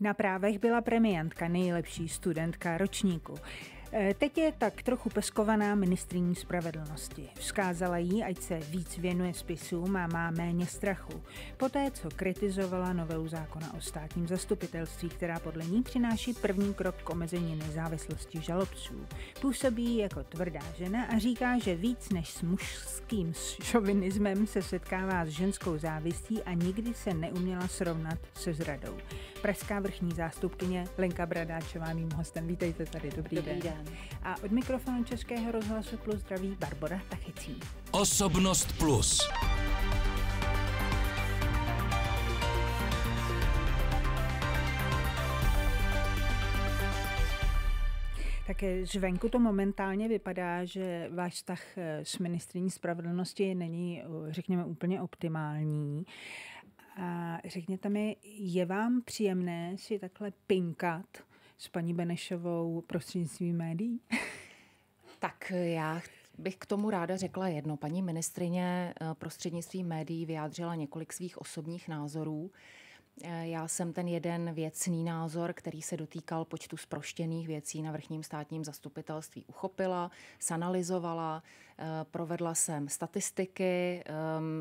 Na právech byla premiantka nejlepší studentka ročníku. Eh, teď je tak trochu peskovaná ministriní spravedlnosti. Vzkázala jí, ať se víc věnuje spisům a má méně strachu. Poté, co kritizovala novelu zákona o státním zastupitelství, která podle ní přináší první krok k omezení nezávislosti žalobců. Působí jako tvrdá žena a říká, že víc než s mužským šovinismem se setkává s ženskou závistí a nikdy se neuměla srovnat se zradou. Pražská vrchní zástupkyně Lenka Bradáčová mým hostem. Vítejte tady, dobrý, dobrý den. den. A od mikrofonu Českého rozhlasu Plus zdraví Barbora Tachycí. Osobnost Plus. Tak eh, zvenku to momentálně vypadá, že váš vztah eh, s ministriní spravedlnosti není, eh, řekněme, úplně optimální. A řekněte mi, je vám příjemné si takhle pinkat s paní Benešovou prostřednictvím médií? tak já bych k tomu ráda řekla jedno. Paní ministrině eh, prostřednictvím médií vyjádřila několik svých osobních názorů. Eh, já jsem ten jeden věcný názor, který se dotýkal počtu sproštěných věcí na vrchním státním zastupitelství, uchopila, sanalizovala. Eh, provedla jsem statistiky, eh,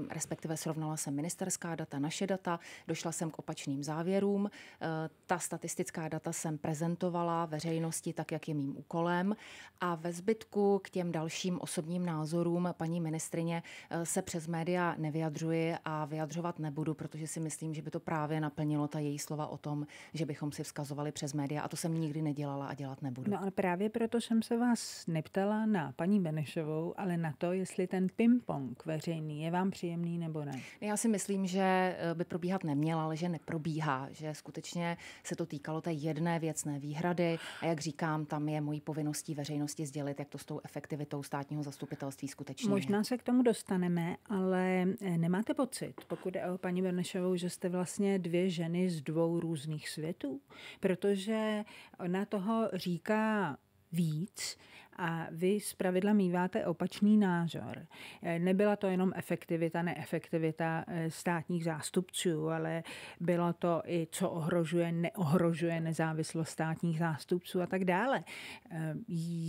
respektive srovnala jsem ministerská data, naše data, došla jsem k opačným závěrům. Eh, ta statistická data jsem prezentovala veřejnosti tak, jak je mým úkolem a ve zbytku k těm dalším osobním názorům paní ministrině se přes média nevyjadřuji a vyjadřovat nebudu, protože si myslím, že by to právě naplnilo ta její slova o tom, že bychom si vzkazovali přes média a to jsem nikdy nedělala a dělat nebudu. No ale právě proto jsem se vás neptala na paní Benešovou, ale na to, jestli ten ping-pong veřejný je vám příjemný nebo ne. Já si myslím, že eh, by probíhat neměla, ale že neprobíhá, že skutečně se to týkalo té jedné věcné výhrady a jak říkám, tam je mojí povinností veřejnosti sdělit, jak to s tou efektivitou státního zastupitelství skutečně Možná se k tomu dostaneme, ale eh, nemáte pocit, pokud je o paní Benešovou, že jste vlastně dvě ženy z dvou různých světů, protože ona toho říká víc, a vy zpravidla míváte opačný názor. Eh, nebyla to jenom efektivita, neefektivita eh, státních zástupců, ale bylo to i, co ohrožuje, neohrožuje nezávislost státních zástupců a tak dále. Eh,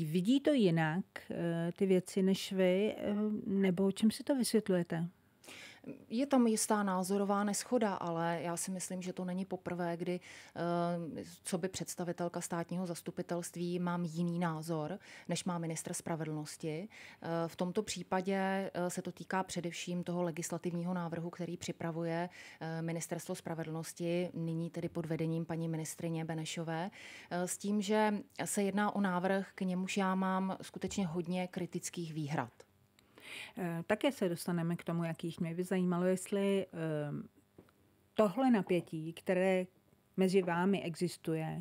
vidí to jinak ty věci než vy, nebo čím si to vysvětlujete? Je tam jistá názorová neschoda, ale já si myslím, že to není poprvé, kdy eh, co by představitelka státního zastupitelství mám jiný názor, než má ministr spravedlnosti. Eh, v tomto případě eh, se to týká především toho legislativního návrhu, který připravuje ministerstvo spravedlnosti, nyní tedy pod vedením paní ministrině Benešové, s tím, že se jedná o návrh, k němuž já mám skutečně hodně kritických výhrad. Eh, také se dostaneme k tomu, jakých mě by zajímalo, jestli eh, tohle napětí, které mezi vámi existuje,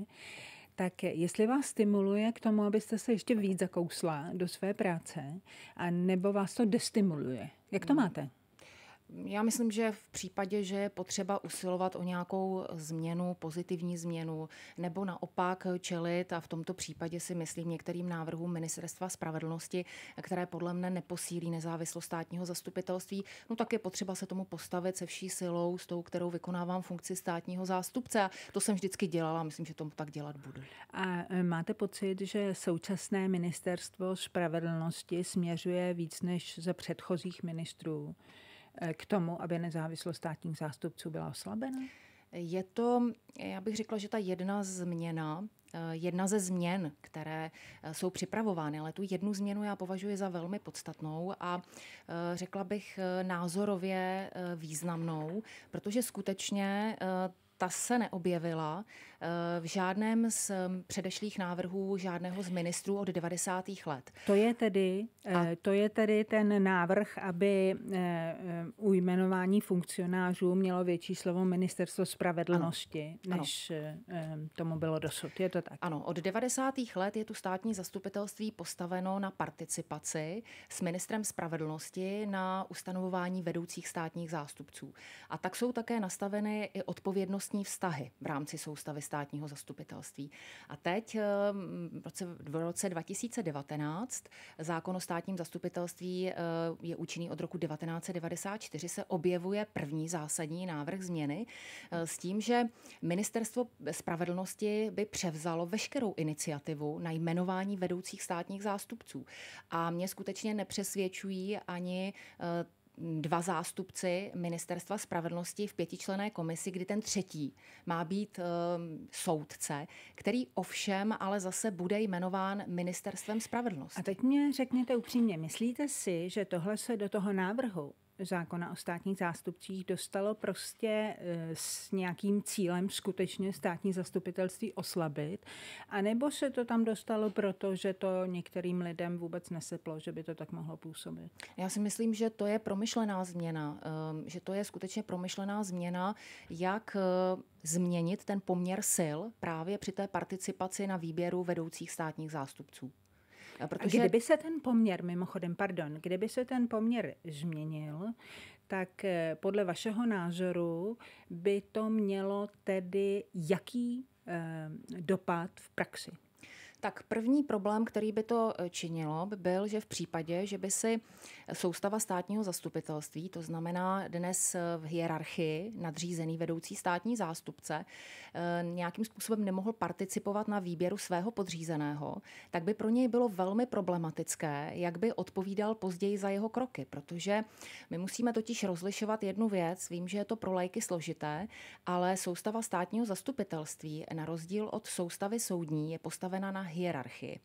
tak jestli vás stimuluje k tomu, abyste se ještě víc zakousla do své práce, a nebo vás to destimuluje. Jak to hmm. máte? Já myslím, že v případě, že je potřeba usilovat o nějakou změnu, pozitivní změnu, nebo naopak čelit, a v tomto případě si myslím některým návrhům Ministerstva spravedlnosti, které podle mne neposílí nezávislost státního zastupitelství, no tak je potřeba se tomu postavit se vší silou, s tou, kterou vykonávám funkci státního zástupce. A to jsem vždycky dělala myslím, že tomu tak dělat budu. A e, máte pocit, že současné ministerstvo spravedlnosti směřuje víc než za předchozích ministrů? Eh, k tomu, aby nezávislost státních zástupců byla oslabena? Je to, eh, já bych řekla, že ta jedna změna, eh, jedna ze změn, které jsou připravovány, ale tu jednu změnu já považuji za velmi podstatnou a řekla bych názorově významnou, protože skutečně ta se neobjevila eh, v žádném z mm, předešlých návrhů žádného z ministrů od 90. let. To je tedy, a... Eh, to je tedy ten návrh, aby eh, u jmenování funkcionářů mělo větší slovo ministerstvo spravedlnosti, ano. než ano. tomu bylo dosud. Je to tak? Ano, od 90. let je tu státní zastupitelství postaveno na participaci s ministrem spravedlnosti na ustanovování vedoucích státních zástupců. A tak jsou také nastaveny i odpovědnosti vlastní vztahy v rámci soustavy státního zastupitelství. A teď eh, v roce, 2019 zákon o státním zastupitelství eh, je účinný od roku 1994, se objevuje první zásadní návrh změny eh, s tím, že ministerstvo spravedlnosti by převzalo veškerou iniciativu na jmenování vedoucích státních zástupců. A mě skutečně nepřesvědčují ani dva zástupci Ministerstva spravedlnosti v pětičlené komisi, kdy ten třetí má být uh, soudce, který ovšem ale zase bude jmenován Ministerstvem spravedlnosti. A teď mě řekněte upřímně, myslíte si, že tohle se do toho návrhu zákona o státních zástupcích dostalo prostě e, s nějakým cílem skutečně státní zastupitelství oslabit, anebo se to tam dostalo proto, že to některým lidem vůbec neseplo, že by to tak mohlo působit? Já si myslím, že to je promyšlená změna, ehm, že to je skutečně promyšlená změna, jak e, změnit ten poměr sil právě při té participaci na výběru vedoucích státních zástupců. A Kdyby se ten poměr, mimochodem, pardon, kdyby se ten poměr změnil, tak eh, podle vašeho názoru by to mělo tedy jaký eh, dopad v praxi? Tak první problém, který by to eh, činilo, by byl, že v případě, že by si soustava státního zastupitelství, to znamená dnes eh, v hierarchii nadřízený vedoucí státní zástupce, eh, nějakým způsobem nemohl participovat na výběru svého podřízeného, tak by pro něj bylo velmi problematické, jak by odpovídal později za jeho kroky, protože my musíme totiž rozlišovat jednu věc. Vím, že je to pro lajky složité, ale soustava státního zastupitelství na rozdíl od soustavy soudní je postavena na hierarchii.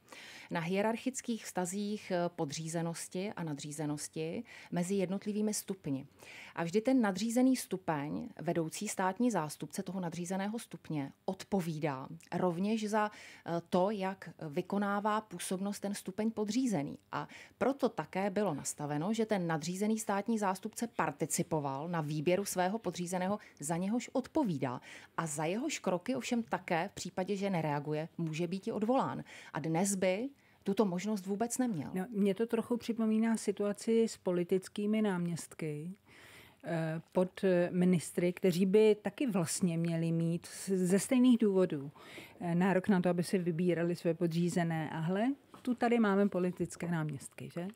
Na hierarchických vztazích eh, podřízenosti a nadřízenosti mezi jednotlivými stupni. A vždy ten nadřízený stupeň, vedoucí státní zástupce toho nadřízeného stupně, odpovídá rovněž za eh, to, jak vykonává působnost ten stupeň podřízený. A proto také bylo nastaveno, že ten nadřízený státní zástupce participoval na výběru svého podřízeného, za něhož odpovídá. A za jehož kroky ovšem také v případě, že nereaguje, může být i odvolán plán. A dnes by tuto možnost vůbec neměl. No, mě to trochu připomíná situaci s politickými náměstky, eh, pod eh, ministry, kteří by taky vlastně měli mít ze stejných důvodů eh, nárok na to, aby si vybírali své podřízené. A hle, tu tady máme politické náměstky, že?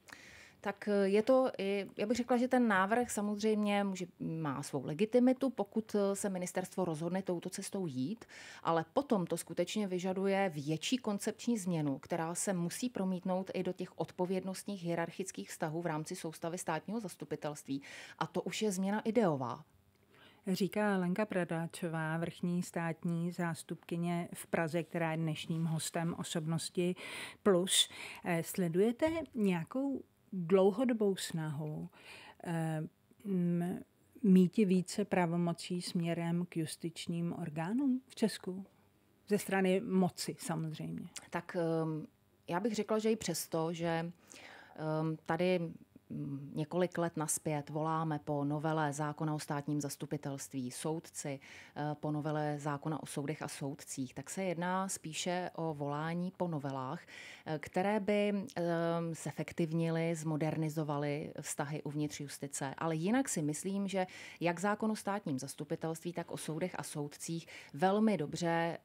tak eh, je to, eh, já bych řekla, že ten návrh samozřejmě může, má svou legitimitu, pokud eh, se ministerstvo rozhodne touto cestou jít, ale potom to skutečně vyžaduje větší koncepční změnu, která se musí promítnout i do těch odpovědnostních hierarchických vztahů v rámci soustavy státního zastupitelství. A to už je změna ideová, Říká Lenka Pradáčová, vrchní státní zástupkyně v Praze, která je dnešním hostem osobnosti. Plus, sledujete nějakou dlouhodobou snahu ehm, mít více pravomocí směrem k justičním orgánům v Česku? Ze strany moci samozřejmě. Tak ehm, já bych řekla, že i přesto, že ehm, tady několik let naspět voláme po novele zákona o státním zastupitelství soudci, eh, po novele zákona o soudech a soudcích, tak se jedná spíše o volání po novelách, eh, které by se eh, efektivnily, zmodernizovaly vztahy uvnitř justice. Ale jinak si myslím, že jak zákon o státním zastupitelství, tak o soudech a soudcích velmi dobře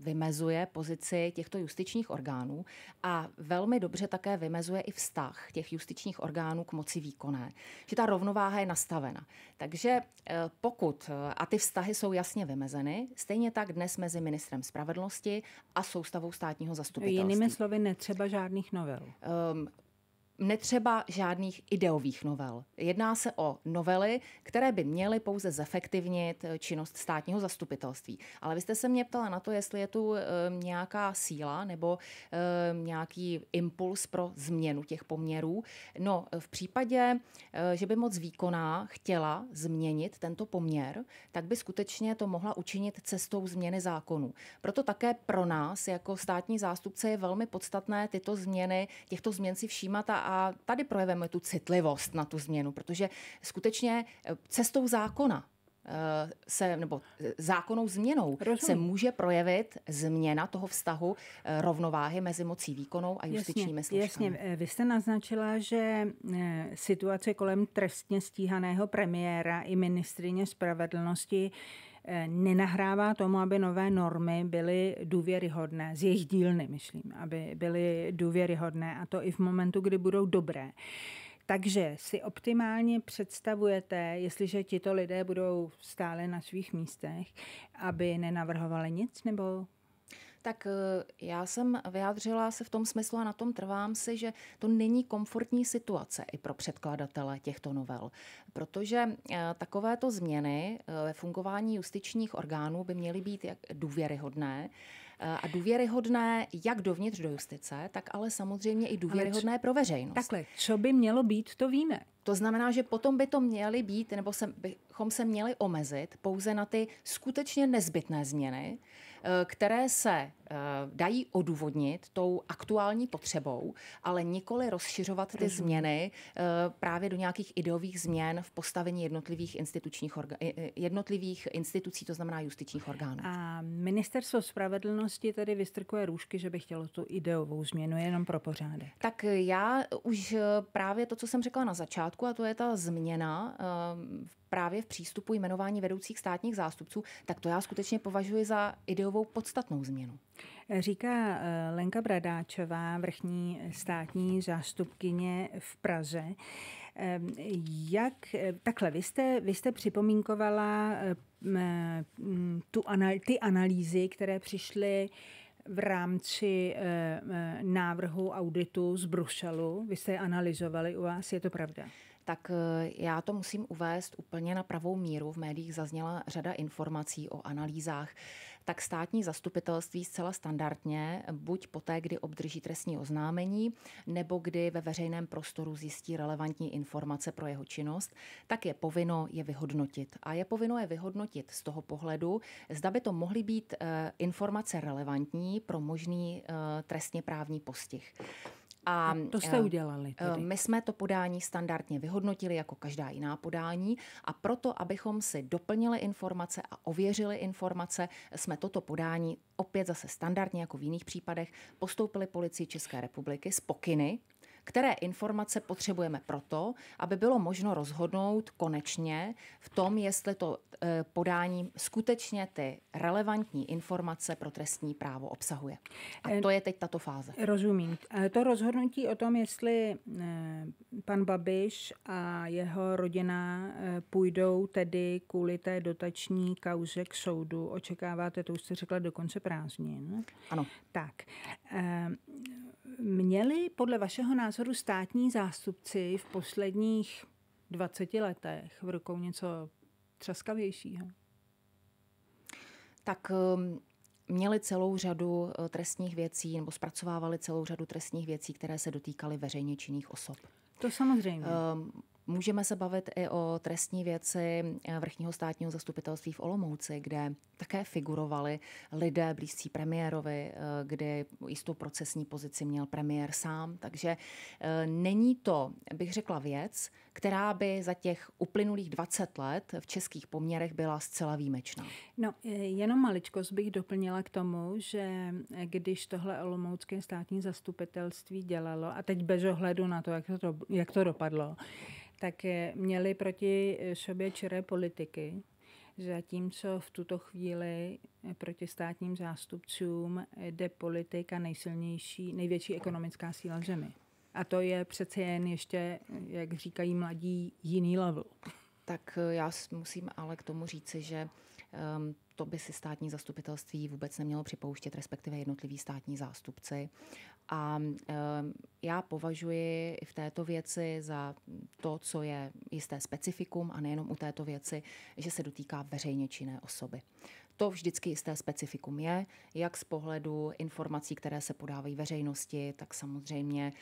vymezuje pozici těchto justičních orgánů a velmi dobře také vymezuje i vztah těch justičních orgánů orgánů k moci výkonné. Že ta rovnováha je nastavena. Takže eh, pokud, eh, a ty vztahy jsou jasně vymezeny, stejně tak dnes mezi ministrem spravedlnosti a soustavou státního zastupitelství. Jinými slovy, netřeba žádných novel. Um, netřeba žádných ideových novel. Jedná se o novely, které by měly pouze zefektivnit eh, činnost státního zastupitelství. Ale vy jste se mě ptala na to, jestli je tu eh, nějaká síla nebo eh, nějaký impuls pro změnu těch poměrů. No, v případě, že by moc výkonná chtěla změnit tento poměr, tak by skutečně to mohla učinit cestou změny zákonů. Proto také pro nás jako státní zástupce je velmi podstatné tyto změny, těchto změn si všímat a a tady projevujeme tu citlivost na tu změnu, protože skutečně eh, cestou zákona Eh, se, nebo eh, zákonnou změnou Rozumím. se může projevit změna toho vztahu eh, rovnováhy mezi mocí výkonou a justičními jasně, složkami. Jasně, vy jste naznačila, že situace kolem trestně stíhaného premiéra i ministrině spravedlnosti nenahrává tomu, aby nové normy byly důvěryhodné, z jejich dílny, myslím, aby byly důvěryhodné a to i v momentu, kdy budou dobré. Takže si optimálně představujete, jestliže tito lidé budou stále na svých místech, aby nenavrhovali nic nebo tak eh, já jsem vyjádřila se v tom smyslu a na tom trvám si, že to není komfortní situace i pro předkladatele těchto novel, protože eh, takovéto změny eh, ve fungování justičních orgánů by měly být jak důvěryhodné Eh, a důvěryhodné jak dovnitř do justice, tak ale samozřejmě i důvěryhodné pro veřejnost. Takhle, co by mělo být, to víme. To znamená, že potom by to měly být, nebo se, bychom se měli omezit pouze na ty skutečně nezbytné změny, eh, které se Eh, dají odůvodnit tou aktuální potřebou, ale nikoli rozšiřovat ty změny eh, právě do nějakých ideových změn v postavení jednotlivých, institučních orga- eh, jednotlivých institucí, to znamená justičních orgánů. A ministerstvo spravedlnosti tedy vystrkuje růžky, že by chtělo tu ideovou změnu jenom pro pořádek. Tak já už právě to, co jsem řekla na začátku, a to je ta změna právě v přístupu jmenování vedoucích státních zástupců, tak to já skutečně považuji za ideovou podstatnou změnu. Říká eh, Lenka Bradáčová, vrchní státní zástupkyně v Praze. Ehm, jak, takhle, vy jste, vy jste připomínkovala ehm, ehm, tu, ty analýzy, které přišly v rámci eh, eh, návrhu auditu z Bruselu. Vy jste je analyzovali u vás, je to pravda? tak já to musím uvést úplně na pravou míru. V médiích zazněla řada informací o analýzách, tak státní zastupitelství zcela standardně, buď poté, kdy obdrží trestní oznámení, nebo kdy ve veřejném prostoru zjistí relevantní informace pro jeho činnost, tak je povinno je vyhodnotit. A je povinno je vyhodnotit z toho pohledu, zda by to mohly být eh, informace relevantní pro možný eh, trestně právní postih. A no, to jste eh, udělali. Eh, tedy. My jsme to podání standardně vyhodnotili jako každá jiná podání a proto, abychom si doplnili informace a ověřili informace, jsme toto podání opět zase standardně jako v jiných případech postoupili policii České republiky z pokyny, které informace potřebujeme proto, aby bylo možno rozhodnout konečně v tom, jestli to eh, podání skutečně ty relevantní informace pro trestní právo obsahuje. A eh, to je teď tato fáze. Rozumím. Eh, to rozhodnutí o tom, jestli pan Babiš a jeho rodina půjdou tedy kvůli té dotační kauze k soudu, očekáváte, to už jste řekla, do konce prázdnin. Ano. Tak. Měli podle vašeho názoru státní zástupci v posledních 20 letech v rukou něco třaskavějšího? Tak ehm, měli celou řadu eh, trestních věcí nebo zpracovávali celou řadu trestních věcí, které se dotýkaly veřejně činných osob. To samozřejmě. Um, Můžeme se bavit i o trestní věci eh, vrchního státního zastupitelství v Olomouci, kde také figurovali lidé blízcí premiérovi, eh, kde jistou procesní pozici měl premiér sám. Takže eh, není to, bych řekla, věc, která by za těch uplynulých 20 let v českých poměrech byla zcela výjimečná. No, jenom maličkost bych doplnila k tomu, že když tohle Olomoucké státní zastupitelství dělalo, a teď bez ohledu na to, jak to, jak to dopadlo, tak měli proti eh, sobě čiré politiky, zatímco v tuto chvíli eh, proti státním zástupcům eh, jde politika nejsilnější, největší ekonomická síla v zemi. A to je přece jen ještě, jak říkají mladí, jiný level. Tak já musím ale k tomu říci, že ehm, to by si státní zastupitelství vůbec nemělo připouštět, respektive jednotliví státní zástupci. A ehm, já považuji v této věci za to, co je jisté specifikum, a nejenom u této věci, že se dotýká veřejně činné osoby. To vždycky jisté specifikum je, jak z pohledu informací, které se podávají veřejnosti, tak samozřejmě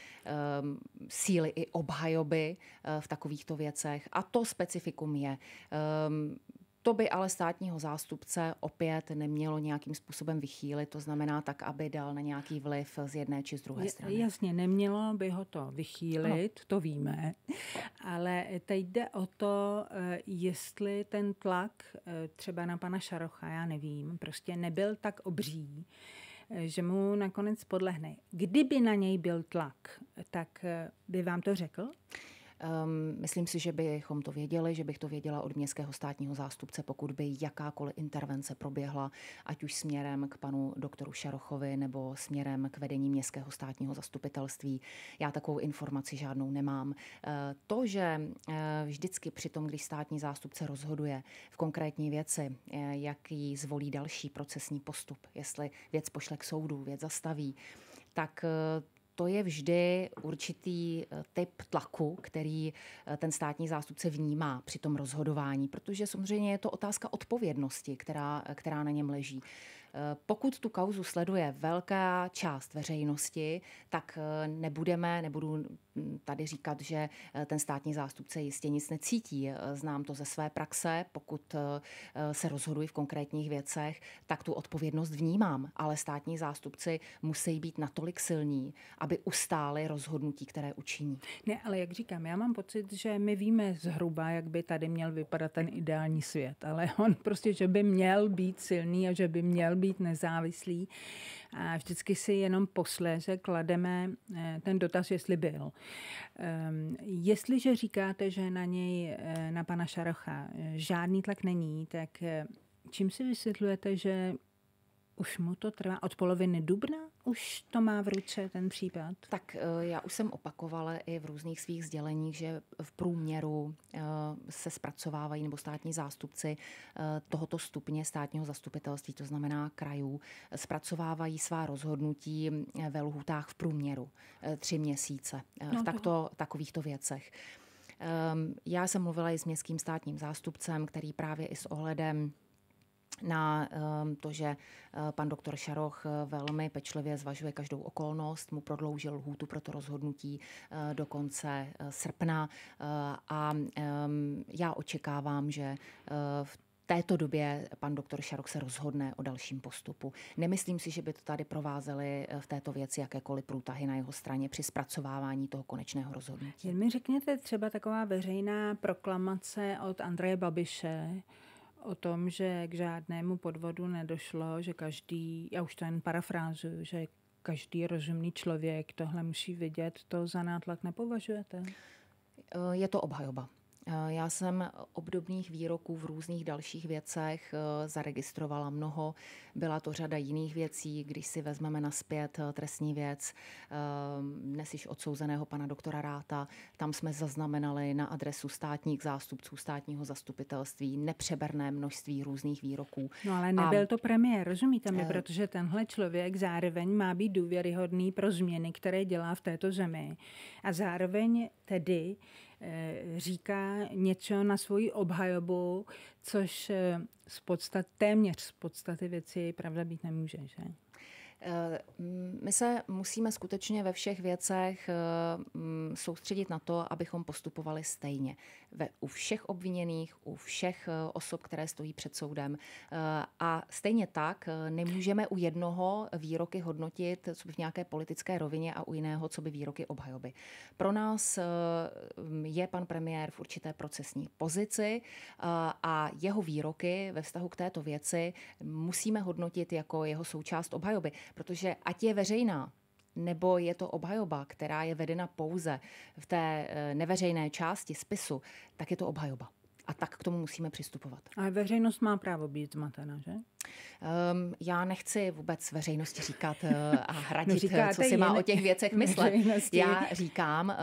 um, síly i obhajoby uh, v takovýchto věcech. A to specifikum je. Um, to by ale státního zástupce opět nemělo nějakým způsobem vychýlit, to znamená tak, aby dal na nějaký vliv z jedné či z druhé strany. Jasně, nemělo by ho to vychýlit, no. to víme, ale teď jde o to, eh, jestli ten tlak eh, třeba na pana Šarocha, já nevím, prostě nebyl tak obří, eh, že mu nakonec podlehne. Kdyby na něj byl tlak, tak by vám to řekl? Um, myslím si, že bychom to věděli, že bych to věděla od městského státního zástupce, pokud by jakákoliv intervence proběhla, ať už směrem k panu doktoru Šarochovi nebo směrem k vedení městského státního zastupitelství. Já takovou informaci žádnou nemám. E, to, že e, vždycky při tom, když státní zástupce rozhoduje v konkrétní věci, uh, jaký zvolí další procesní postup, jestli věc pošle k soudu, věc zastaví, tak eh, to je vždy určitý eh, typ tlaku, který eh, ten státní zástupce vnímá při tom rozhodování, protože samozřejmě je to otázka odpovědnosti, která, eh, která na něm leží. Eh, pokud tu kauzu sleduje velká část veřejnosti, tak eh, nebudeme, nebudu mm, tady říkat, že eh, ten státní zástupce jistě nic necítí. Znám to ze své praxe, pokud se rozhoduji v konkrétních věcech, tak tu odpovědnost vnímám, ale státní zástupci musí být natolik silní, aby ustály rozhodnutí, které učiní. Ne, ale jak říkám, já mám pocit, že my víme zhruba, jak by tady měl vypadat ten ideální svět, ale on prostě, že by měl být silný a že by měl být nezávislý. A vždycky si jenom posléze klademe eh, ten dotaz, jestli byl. Ehm, jestliže říkáte, že na něj, eh, na pana Šarocha, eh, žádný tlak není, tak čím si vysvětlujete, že už mu to trvá od poloviny dubna? Už to má v ruce ten případ? Tak eh, já už jsem opakovala i v různých svých sděleních, že v průměru eh, se zpracovávají nebo státní zástupci eh, tohoto stupně státního zastupitelství, to znamená krajů, zpracovávají svá rozhodnutí ve lhutách v průměru tři měsíce no v takto, takovýchto věcech. Ehm, já jsem mluvila i s městským státním zástupcem, který právě i s ohledem na ehm, to, že eh, pan doktor Šaroch eh, velmi pečlivě zvažuje každou okolnost, mu prodloužil lhůtu pro to rozhodnutí eh, do konce srpna a ehm, já očekávám, že v této době pan doktor Šarok se rozhodne o dalším postupu. Nemyslím si, že by to tady provázely v této věci jakékoliv průtahy na jeho straně při zpracovávání toho konečného rozhodnutí. Jen mi řekněte třeba taková veřejná proklamace od Andreje Babiše, o tom, že k žádnému podvodu nedošlo, že každý, já už to jen parafrázuju, že každý rozumný člověk tohle musí vidět, to za nátlak nepovažujete? Je to obhajoba. Eh, já jsem obdobných výroků v různých dalších věcech eh, zaregistrovala mnoho. Byla to řada jiných věcí, když si vezmeme naspět eh, trestní věc dnes již odsouzeného pana doktora Ráta. Tam jsme zaznamenali na adresu státních zástupců státního zastupitelství nepřeberné množství různých výroků. No ale nebyl A... to premiér, rozumíte mi, protože tenhle člověk zároveň má být důvěryhodný pro změny, které dělá v této zemi. A zároveň tedy Eh, říká něco na svoji obhajobu, což eh, z podstat, téměř z podstaty věci pravda být nemůže. Že? Eh, my se musíme skutečně ve všech věcech eh, mm, soustředit na to, abychom postupovali stejně. Ve, u všech obviněných, u všech eh, osob, které stojí před soudem. Eh, a stejně tak nemůžeme u jednoho výroky hodnotit, co by v nějaké politické rovině a u jiného, co by výroky obhajoby. Pro nás mm, je pan premiér v určité procesní pozici a jeho výroky ve vztahu k této věci musíme hodnotit jako jeho součást obhajoby, protože ať je veřejný veřejná, nebo je to obhajoba, která je vedena pouze v té eh, neveřejné části spisu, tak je to obhajoba a tak k tomu musíme přistupovat. A veřejnost má právo být zmatená, že? Um, já nechci vůbec veřejnosti říkat uh, a hradit, no eh, co si má o těch věcech myslet. Veřejnosti. Já říkám, uh,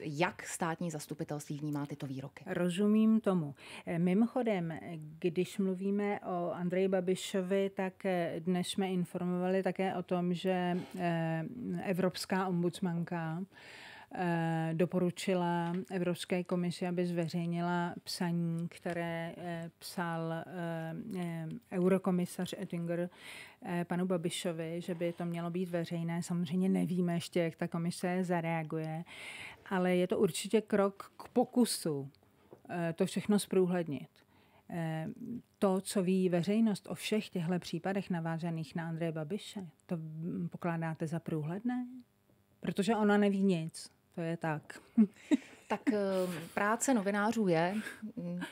jak státní zastupitelství vnímá tyto výroky. Rozumím tomu. Mimochodem, když mluvíme o Andreji Babišovi, tak dnes jsme informovali také o tom, že Evropská ombudsmanka Eh, doporučila Evropské komisi, aby zveřejnila psaní, které eh, psal eh, eurokomisař Oettinger panu Babišovi, že by to mělo být veřejné. Samozřejmě nevíme ještě, jak ta komise zareaguje, ale je to určitě krok k pokusu to všechno zprůhlednit to, co ví veřejnost o všech těchto případech navázaných na Andreje Babiše, to hm, pokládáte za průhledné? Protože ona neví nic. To je tak. Tak ehm, práce novinářů je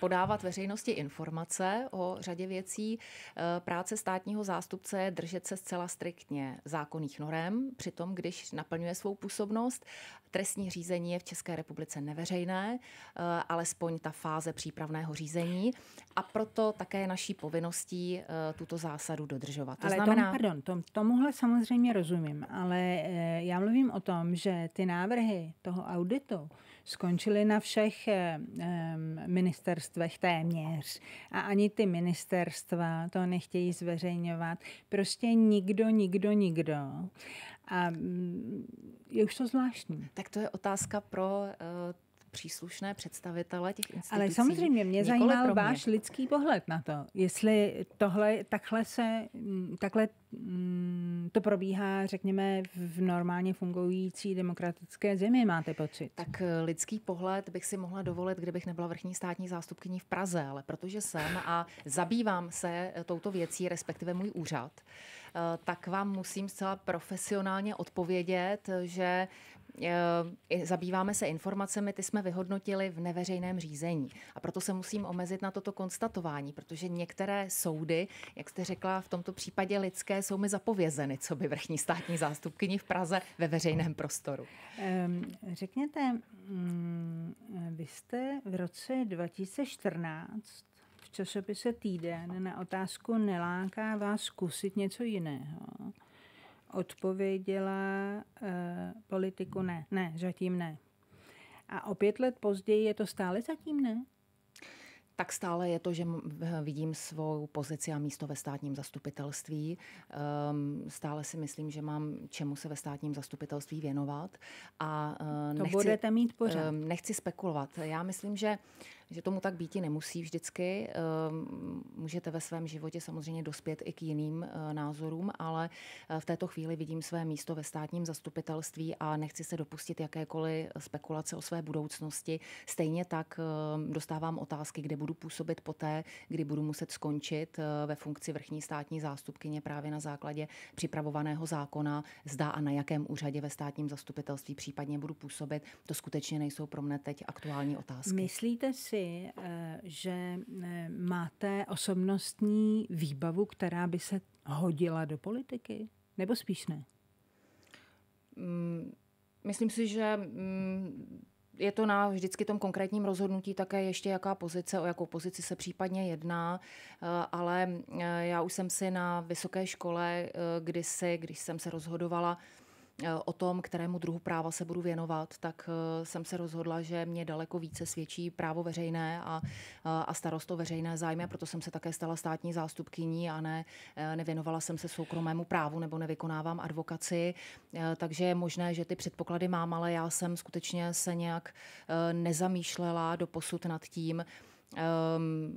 podávat veřejnosti informace o řadě věcí. Eh, práce státního zástupce je držet se zcela striktně zákonných norem, přitom když naplňuje svou působnost. Trestní řízení je v České republice neveřejné, eh, alespoň ta fáze přípravného řízení a proto také naší povinností eh, tuto zásadu dodržovat. To ale znamená... tom, pardon, tom, tomuhle samozřejmě rozumím, ale já mluvím o tom, že ty návrhy toho auditu, skončili na všech ministerstvech téměř a ani ty ministerstva to nechtějí zveřejňovat. Prostě nikdo, nikdo, nikdo. A mm, je už to zvláštní. Tak to je otázka pro eh, příslušné představitele těch institucí. Ale samozřejmě mě zajímal mě. váš lidský pohled na to, jestli tohle takhle se, mm, takhle mm, to probíhá, řekněme, v normálně fungující demokratické zemi, máte pocit? Tak eh, lidský pohled bych si mohla dovolit, kdybych nebyla vrchní státní zástupkyní v Praze, ale protože jsem a zabývám se eh, touto věcí, respektive můj úřad, eh, tak vám musím zcela profesionálně odpovědět, že Eh, zabýváme se informacemi, ty jsme vyhodnotili v neveřejném řízení. A proto se musím omezit na toto konstatování, protože některé soudy, jak jste řekla, v tomto případě lidské, jsou mi zapovězeny, co by vrchní státní zástupkyni v Praze ve veřejném prostoru. Řekněte, mm, vy jste v roce 2014 v časopise Týden na otázku neláká vás zkusit něco jiného odpověděla eh, politiku ne, ne, zatím ne. A o pět let později je to stále zatím ne? tak stále je to, že vidím svou pozici a místo ve státním zastupitelství. Ehm, stále si myslím, že mám čemu se ve státním zastupitelství věnovat. A eh, nechci, to budete mít pořád. Ehm, nechci spekulovat. Já myslím, že že tomu tak býti nemusí vždycky. Ehm, můžete ve svém životě samozřejmě dospět i k jiným eh, názorům, ale eh, v této chvíli vidím své místo ve státním zastupitelství a nechci se dopustit jakékoliv spekulace o své budoucnosti. Stejně tak ehm, dostávám otázky, kde budu působit poté, kdy budu muset skončit eh, ve funkci vrchní státní zástupkyně právě na základě připravovaného zákona, zda a na jakém úřadě ve státním zastupitelství případně budu působit. To skutečně nejsou pro mne teď aktuální otázky. Myslíte si, si, eh, že eh, máte osobnostní výbavu, která by se hodila do politiky? Nebo spíš ne? Mm, myslím si, že mm, je to na vždycky tom konkrétním rozhodnutí také ještě jaká pozice, o jakou pozici se případně jedná, eh, ale já už jsem si na vysoké škole kdysi, když jsem se rozhodovala, Eh, o tom, kterému druhu práva se budu věnovat, tak eh, jsem se rozhodla, že mě daleko více svědčí právo veřejné a, eh, a starost o veřejné zájmy, a proto jsem se také stala státní zástupkyní a ne, nevěnovala jsem se soukromému právu nebo nevykonávám advokaci. Takže je možné, že ty předpoklady mám, ale já jsem skutečně se nějak nezamýšlela do posud nad tím, Ehm,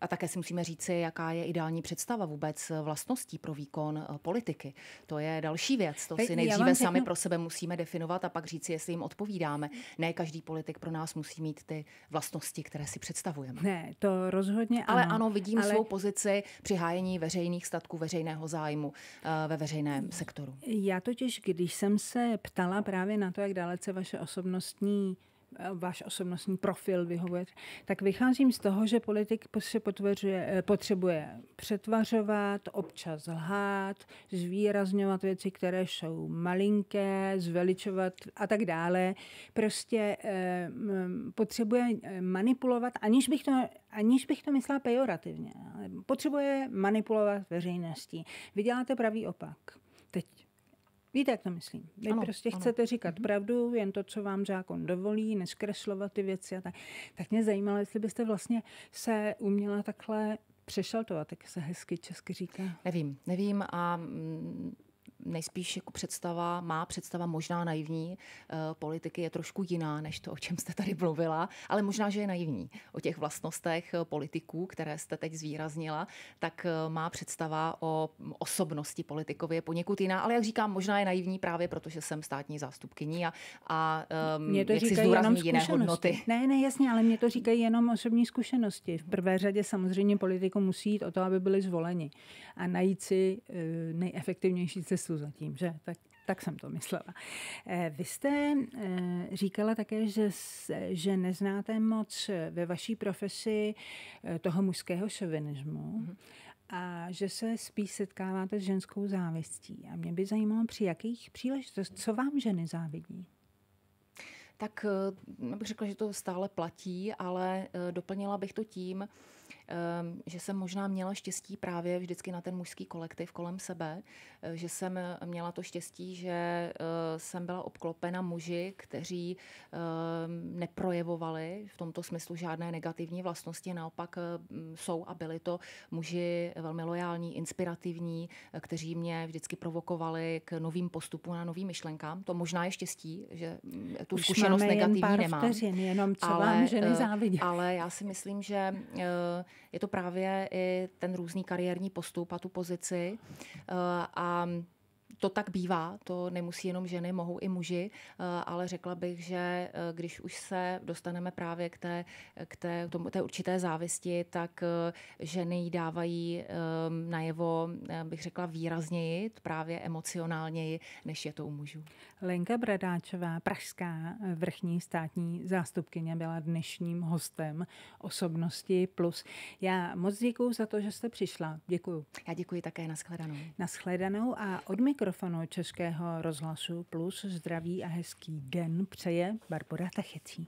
a také si musíme říci, jaká je ideální představa vůbec vlastností pro výkon eh, politiky. To je další věc. To eh, si nejdříve sami pro sebe musíme definovat a pak říci, jestli jim odpovídáme. Ne každý politik pro nás musí mít ty vlastnosti, které si představujeme. Ne, to rozhodně. Ano. Ale ano, vidím ale... svou pozici při hájení veřejných statků, veřejného zájmu eh, ve veřejném sektoru. Já totiž, když jsem se ptala právě na to, jak dalece vaše osobnostní Eh, váš osobnostní profil vyhovuje, tak vycházím z toho, že politik se eh, potřebuje přetvařovat, občas lhát, zvýrazňovat věci, které jsou malinké, zveličovat a tak dále. Prostě eh, potřebuje manipulovat, aniž bych to, aniž bych to myslela pejorativně. Potřebuje manipulovat veřejností. Vy děláte pravý opak. Teď Víte, jak to myslím? Vy ano, prostě ano. chcete říkat ano. Mhm. pravdu, jen to, co vám zákon dovolí, neskreslovat ty věci a tak. Tak mě zajímalo, jestli byste vlastně se uměla takhle přešaltovat, jak se hezky česky říká. Nevím, nevím a mm, nejspíš jako představa, má představa možná naivní eh, politiky je trošku jiná než to, o čem jste tady mluvila, ale možná, že je naivní o těch vlastnostech eh, politiků, které jste teď zvýraznila, tak eh, má představa o osobnosti politikově je poněkud jiná, ale jak říkám, možná je naivní právě protože jsem státní zástupkyní a, a mě ehm, to jak si zdůrazní jiné hodnoty. Ne, ne, jasně, ale mě to říkají jenom osobní zkušenosti. V prvé řadě samozřejmě politiku musí jít o to, aby byli zvoleni a najít si nejefektivnější cestu komplexu zatím, že? Tak, tak jsem to myslela. Eh, vy jste eh, říkala také, že, že neznáte moc eh, ve vaší profesi toho mužského šovinismu mhm. a že se spíš setkáváte s ženskou závistí. A mě by zajímalo, při jakých příležitostech, co vám ženy závidí? Tak bych řekla, že to stále platí, ale doplnila bych to tím, Ehm, že jsem možná měla štěstí právě vždycky na ten mužský kolektiv kolem sebe, eh, že jsem eh, měla to štěstí, že eh, jsem byla obklopena muži, kteří ehm, neprojevovali v tomto smyslu žádné negativní vlastnosti, naopak jsou a byli to muži velmi lojální, inspirativní, kteří mě vždycky provokovali k novým postupům a novým myšlenkám. To možná je štěstí, že mm, tu Už zkušenost negativní jen pár nemám. Vteřin, jenom co ale, vám ženy Ale já si myslím, že je to právě i ten různý kariérní postup a tu pozici. Eh, a to tak bývá, to nemusí jenom ženy, mohou i muži, eh, ale řekla bych, že eh, když už se dostaneme právě k té, k té, k tomu, té určité závisti, tak eh, ženy ji dávají ehm, najevo, bych řekla, výrazněji, právě emocionálněji, než je to u mužů. Lenka Bradáčová, pražská vrchní státní zástupkyně, byla dnešním hostem osobnosti plus. Já moc děkuji za to, že jste přišla. Děkuji. Já děkuji také, Naschledanou. Naschledanou a od mikro mikrofonu Českého rozhlasu Plus zdravý a hezký den přeje Barbara Tachecí.